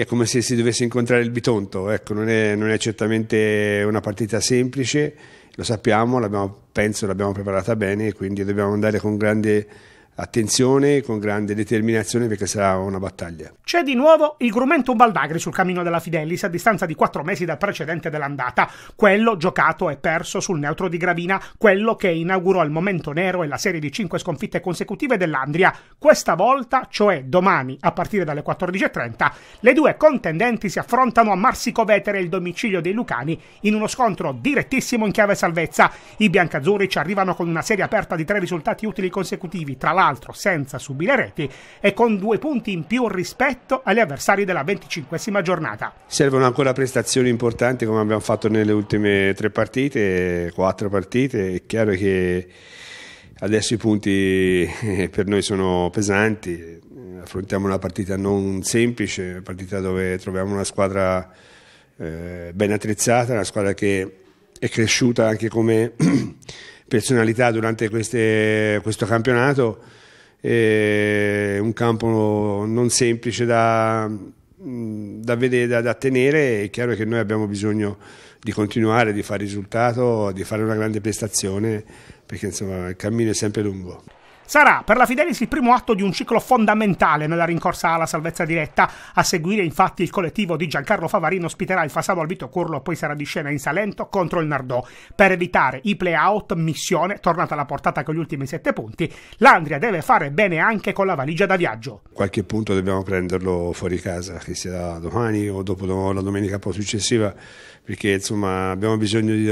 è come se si dovesse incontrare il Bitonto, ecco, non, è, non è certamente una partita semplice, lo sappiamo, l'abbiamo, penso l'abbiamo preparata bene, quindi dobbiamo andare con grande attenzione con grande determinazione perché sarà una battaglia. C'è di nuovo il grumento Baldagri sul cammino della Fidelis a distanza di quattro mesi dal precedente dell'andata, quello giocato e perso sul neutro di Gravina, quello che inaugurò il momento nero e la serie di cinque sconfitte consecutive dell'Andria. Questa volta, cioè domani a partire dalle 14.30, le due contendenti si affrontano a Marsico Vetere, il domicilio dei Lucani, in uno scontro direttissimo in chiave salvezza. I biancazzurri ci arrivano con una serie aperta di tre risultati utili consecutivi, tra l'altro peraltro senza subire reti e con due punti in più rispetto agli avversari della 25 giornata. Servono ancora prestazioni importanti come abbiamo fatto nelle ultime tre partite, quattro partite, è chiaro che adesso i punti eh, per noi sono pesanti, affrontiamo una partita non semplice, una partita dove troviamo una squadra eh, ben attrezzata, una squadra che è cresciuta anche come personalità durante queste, questo campionato. È un campo non semplice da, da, vedere, da, da tenere, è chiaro che noi abbiamo bisogno di continuare, di fare risultato, di fare una grande prestazione, perché insomma il cammino è sempre lungo. Sarà per la Fidelis il primo atto di un ciclo fondamentale nella rincorsa alla salvezza diretta. A seguire, infatti, il collettivo di Giancarlo Favarino ospiterà il Fasano Albito Curlo, poi sarà di scena in Salento contro il Nardò. Per evitare i playout, missione tornata alla portata con gli ultimi sette punti, l'Andria deve fare bene anche con la valigia da viaggio. Qualche punto dobbiamo prenderlo fuori casa, che sia domani o dopo la domenica un successiva, perché insomma abbiamo bisogno di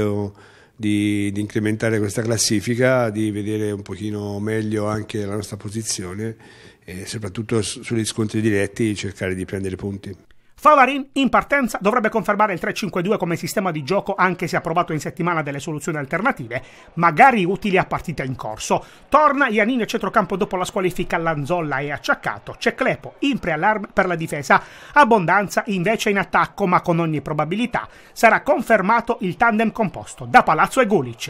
di, di incrementare questa classifica, di vedere un pochino meglio anche la nostra posizione e soprattutto sugli scontri diretti cercare di prendere punti. Favarin in partenza dovrebbe confermare il 3-5-2 come sistema di gioco anche se ha provato in settimana delle soluzioni alternative, magari utili a partita in corso. Torna Iannini a centrocampo dopo la squalifica Lanzolla e acciaccato. C'è Clepo in preallarme per la difesa, abbondanza invece in attacco ma con ogni probabilità sarà confermato il tandem composto da Palazzo e Gulic.